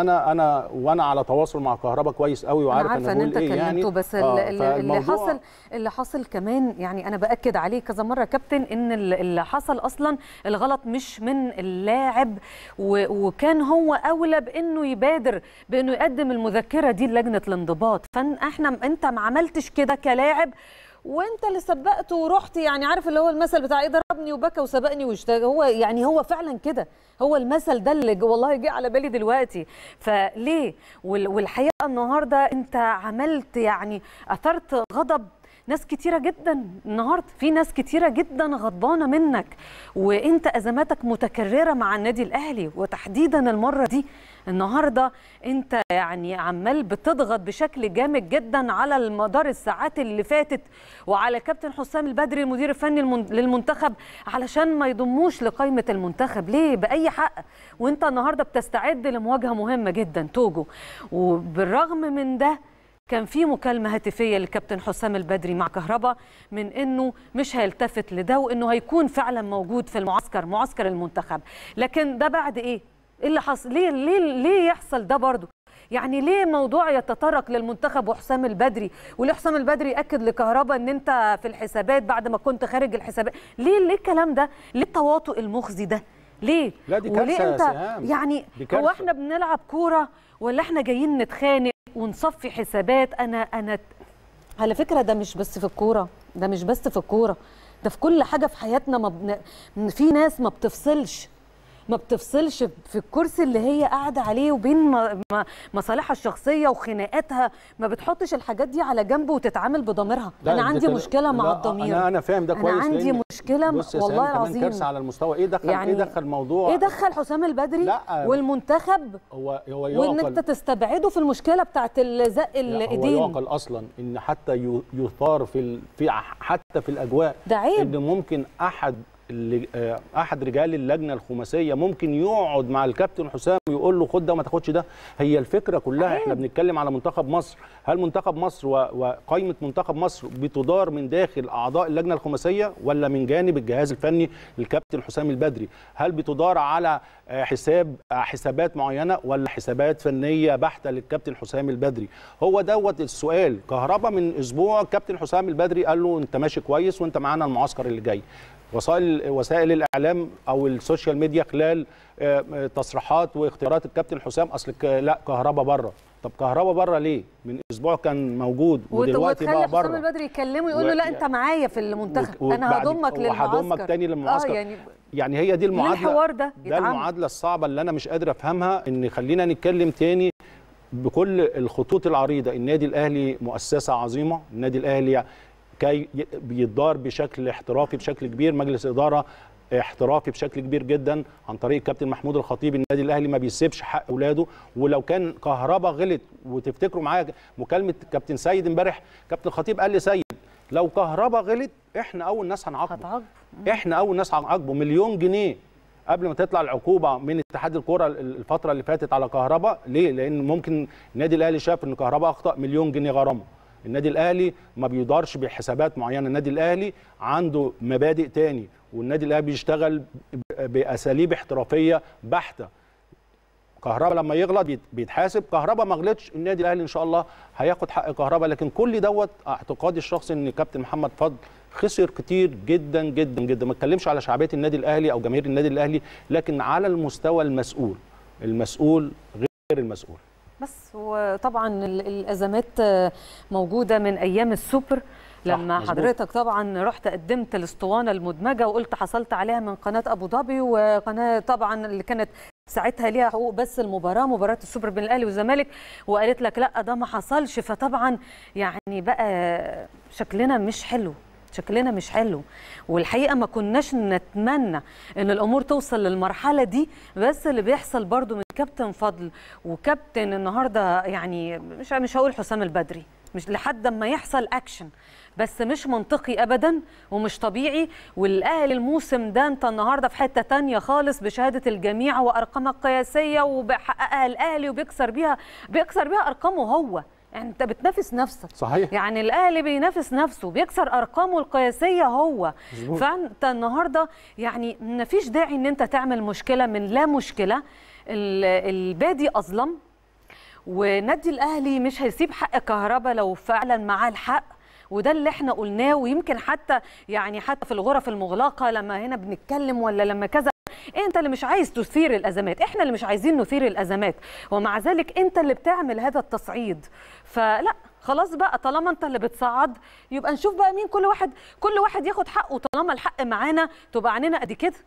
انا انا وانا على تواصل مع كهربا كويس قوي وعارف انا, أنا ان انت إيه كلمته يعني بس آه اللي حصل اللي حصل كمان يعني انا باكد عليه كذا مره كابتن ان اللي حصل اصلا الغلط مش من اللاعب وكان هو اولى بانه يبادر بانه يقدم المذكره دي لجنه الانضباط فاحنا انت ما عملتش كده كلاعب وانت اللي سبقت ورحت يعني عارف اللي هو المثل بتاع ايه ضربني وبكى وسبقني واشتكى هو يعني هو فعلا كده هو المثل ده اللي والله جه على بالي دلوقتي فليه والحقيقه النهارده انت عملت يعني اثرت غضب ناس كتيرة جدا النهاردة في ناس كتيرة جدا غضبانة منك وانت أزماتك متكررة مع النادي الأهلي وتحديدا المرة دي النهاردة انت يعني عمال بتضغط بشكل جامد جدا على المدار الساعات اللي فاتت وعلى كابتن حسام البدري المدير الفني للمنتخب علشان ما يضموش لقائمة المنتخب ليه بأي حق وانت النهاردة بتستعد لمواجهة مهمة جدا توجو وبالرغم من ده كان في مكالمة هاتفية للكابتن حسام البدري مع كهربا من انه مش هيلتفت لده وانه هيكون فعلا موجود في المعسكر معسكر المنتخب لكن ده بعد ايه؟ ايه اللي حصل؟ ليه ليه ليه يحصل ده برضه؟ يعني ليه موضوع يتطرق للمنتخب وحسام البدري وليه حسام البدري اكد لكهربا ان انت في الحسابات بعد ما كنت خارج الحسابات ليه ليه الكلام ده؟ ليه التواطؤ المخزي ده؟ ليه؟ لا دي كارثة وليه انت يعني هو احنا بنلعب كوره ولا احنا جايين نتخانق ونصفي حسابات انا انا على فكره ده مش بس في الكوره ده مش بس في الكوره ده في كل حاجه في حياتنا ما بن... في ناس ما بتفصلش ما بتفصلش في الكرسي اللي هي قاعده عليه وبين مصالحها الشخصيه وخناقاتها ما بتحطش الحاجات دي على جنب وتتعامل بضميرها انا عندي مشكله مع الضمير انا انا فاهم ده كويس انا عندي مشكله بص يا والله العظيم كارثه على المستوى ايه دخل إيه يعني ايه دخل موضوع ايه دخل حسام البدري لا والمنتخب هو هو يعقل انت تستبعده في المشكله بتاعت زق الايدين هو يعقل اصلا ان حتى يثار في في حتى في الاجواء ده عيب ان ممكن احد آه، احد رجال اللجنه الخماسيه ممكن يقعد مع الكابتن حسام ويقول له خد ده وما تاخدش ده هي الفكره كلها احنا بنتكلم على منتخب مصر هل منتخب مصر وقائمه منتخب مصر بتدار من داخل اعضاء اللجنه الخماسيه ولا من جانب الجهاز الفني للكابتن حسام البدري هل بتدار على آه، حساب آه، حسابات معينه ولا حسابات فنيه بحته للكابتن حسام البدري هو دوت السؤال كهربا من اسبوع كابتن حسام البدري قال له انت ماشي كويس وانت معانا المعسكر اللي جاي وسائل وسائل الاعلام او السوشيال ميديا خلال آه، تصريحات واختيارات الكابتن حسام اصل لا كهربا بره طب كهربا بره ليه من اسبوع كان موجود ودلوقتي بقى بره حسام البدري يكلمه يقول له و... لا انت معايا في المنتخب و... انا هضمك للمعسكر هضمك تاني للمعسكر آه يعني... يعني هي دي المعادله الحوار ده ده المعادله الصعبه اللي انا مش قادر افهمها ان خلينا نتكلم تاني بكل الخطوط العريضه النادي الاهلي مؤسسه عظيمه النادي الاهلي كي بيدار بشكل احترافي بشكل كبير مجلس اداره احترافي بشكل كبير جدا عن طريق الكابتن محمود الخطيب النادي الاهلي ما بيسيبش حق اولاده ولو كان كهربا غلط وتفتكروا معايا مكالمه كابتن سيد امبارح كابتن الخطيب قال لي سيد لو كهربا غلط احنا اول ناس هنعاقبه احنا اول ناس هنعاقبه مليون جنيه قبل ما تطلع العقوبه من اتحاد الكره الفتره اللي فاتت على كهربا ليه لان ممكن النادي الاهلي شاف ان كهربا اخطا مليون جنيه غرامه النادي الاهلي ما بيدارش بحسابات معينه النادي الاهلي عنده مبادئ تاني والنادي الاهلي بيشتغل باساليب احترافيه بحته كهربا لما يغلط بيتحاسب كهربا ما غلطش النادي الاهلي ان شاء الله هياخد حق كهربا لكن كل دوت اعتقادي الشخصي ان كابتن محمد فضل خسر كتير جدا جدا جدا ما اتكلمش على شعبيه النادي الاهلي او جماهير النادي الاهلي لكن على المستوى المسؤول المسؤول غير المسؤول بس وطبعا الازمات آه، موجوده من ايام السوبر لما مزبوط. حضرتك طبعا رحت قدمت الاسطوانه المدمجه وقلت حصلت عليها من قناه ابو ظبي وقناه طبعا اللي كانت ساعتها ليها حقوق بس المباراه مباراه السوبر بين الاهلي والزمالك وقالت لك لا ده ما حصلش فطبعا يعني بقى شكلنا مش حلو شكلنا مش حلو والحقيقه ما كناش نتمنى ان الامور توصل للمرحله دي بس اللي بيحصل برضو من كابتن فضل وكابتن النهارده يعني مش مش هقول حسام البدري مش لحد ما يحصل اكشن بس مش منطقي ابدا ومش طبيعي والاهلي الموسم ده انت النهارده في حته تانية خالص بشهاده الجميع وارقامها قياسيه وبيحققها الاهلي وبيكسر بيها بيكسر بيها ارقامه هو يعني انت بتنافس نفسك صحيح يعني الاهلي بينافس نفسه بيكسر ارقامه القياسيه هو مزبوط. فانت النهارده يعني ما فيش داعي ان انت تعمل مشكله من لا مشكله البادي اظلم ونادي الاهلي مش هيسيب حق كهربا لو فعلا معاه الحق وده اللي احنا قلناه ويمكن حتى يعني حتى في الغرف المغلقه لما هنا بنتكلم ولا لما كذا انت اللي مش عايز تثير الازمات احنا اللي مش عايزين نثير الازمات ومع ذلك انت اللي بتعمل هذا التصعيد فلا خلاص بقى طالما انت اللي بتصعد يبقى نشوف بقى مين كل واحد كل واحد ياخد حقه طالما الحق معانا تبقى عننا قد كده